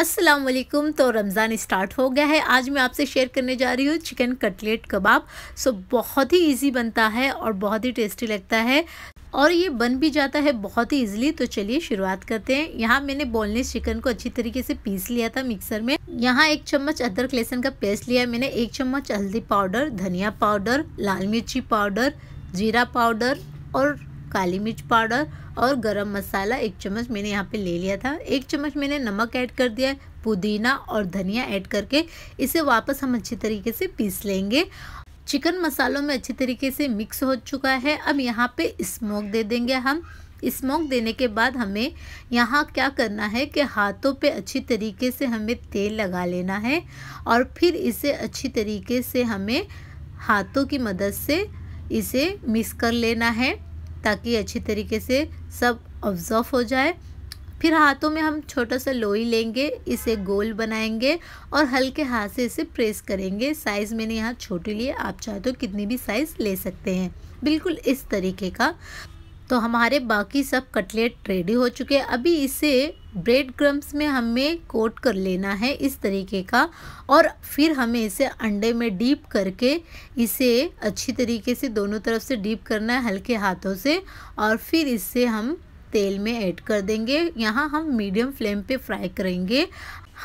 असलकुम तो रमज़ान स्टार्ट हो गया है आज मैं आपसे शेयर करने जा रही हूँ चिकन कटलेट कबाब सो बहुत ही इजी बनता है और बहुत ही टेस्टी लगता है और ये बन भी जाता है बहुत ही इजीली तो चलिए शुरुआत करते हैं यहाँ मैंने बोनलेस चिकन को अच्छी तरीके से पीस लिया था मिक्सर में यहाँ एक चम्मच अदरक लहसुन का पेस्ट लिया मैंने एक चम्मच हल्दी पाउडर धनिया पाउडर लाल मिर्ची पाउडर जीरा पाउडर और काली मिर्च पाउडर और गरम मसाला एक चम्मच मैंने यहाँ पे ले लिया था एक चम्मच मैंने नमक ऐड कर दिया है पुदीना और धनिया ऐड करके इसे वापस हम अच्छी तरीके से पीस लेंगे चिकन मसालों में अच्छी तरीके से मिक्स हो चुका है अब यहाँ पे स्मोक दे देंगे हम स्मोक देने के बाद हमें यहाँ क्या करना है कि हाथों पे अच्छी तरीके से हमें तेल लगा लेना है और फिर इसे अच्छी तरीके से हमें हाथों की मदद से इसे मिक्स कर लेना है ताकि अच्छी तरीके से सब ऑब्जर्व हो जाए फिर हाथों में हम छोटा सा लोई लेंगे इसे गोल बनाएंगे और हल्के हाथ से इसे प्रेस करेंगे साइज़ मैंने यहाँ छोटी लिए आप चाहे तो कितनी भी साइज़ ले सकते हैं बिल्कुल इस तरीके का तो हमारे बाकी सब कटलेट रेडी हो चुके हैं अभी इसे ब्रेड क्रम्स में हमें कोट कर लेना है इस तरीके का और फिर हमें इसे अंडे में डीप करके इसे अच्छी तरीके से दोनों तरफ से डीप करना है हल्के हाथों से और फिर इसे हम तेल में ऐड कर देंगे यहाँ हम मीडियम फ्लेम पे फ्राई करेंगे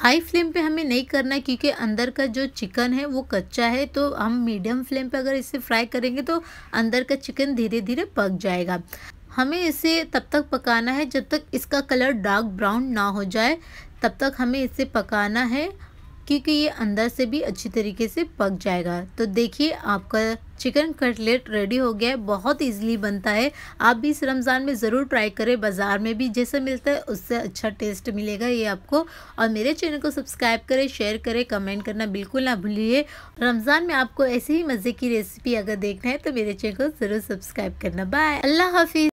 हाई फ्लेम पे हमें नहीं करना क्योंकि अंदर का जो चिकन है वो कच्चा है तो हम मीडियम फ्लेम पे अगर इसे फ्राई करेंगे तो अंदर का चिकन धीरे धीरे पक जाएगा हमें इसे तब तक पकाना है जब तक इसका कलर डार्क ब्राउन ना हो जाए तब तक हमें इसे पकाना है क्योंकि ये अंदर से भी अच्छी तरीके से पक जाएगा तो देखिए आपका चिकन कटलेट रेडी हो गया है बहुत इजीली बनता है आप भी इस रमज़ान में ज़रूर ट्राई करें बाज़ार में भी जैसे मिलता है उससे अच्छा टेस्ट मिलेगा ये आपको और मेरे चैनल को सब्सक्राइब करें शेयर करें कमेंट करना बिल्कुल ना भूलिए रमज़ान में आपको ऐसे ही मज़े की रेसिपी अगर देखना है तो मेरे चैनल को ज़रूर सब्सक्राइब करना बाय अल्लाह हाफिज़